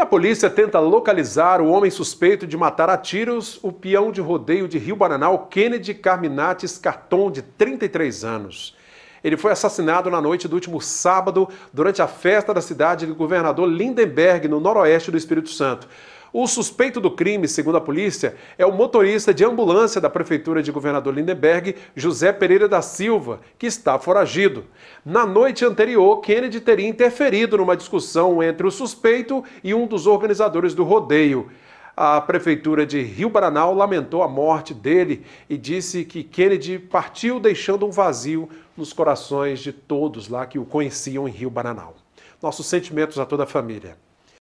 E a polícia tenta localizar o homem suspeito de matar a tiros o peão de rodeio de Rio Bananal, Kennedy Carminates, Carton, de 33 anos. Ele foi assassinado na noite do último sábado, durante a festa da cidade do governador Lindenberg, no noroeste do Espírito Santo. O suspeito do crime, segundo a polícia, é o motorista de ambulância da Prefeitura de Governador Lindenberg, José Pereira da Silva, que está foragido. Na noite anterior, Kennedy teria interferido numa discussão entre o suspeito e um dos organizadores do rodeio. A prefeitura de Rio Paranal lamentou a morte dele e disse que Kennedy partiu deixando um vazio nos corações de todos lá que o conheciam em Rio Paranal. Nossos sentimentos a toda a família.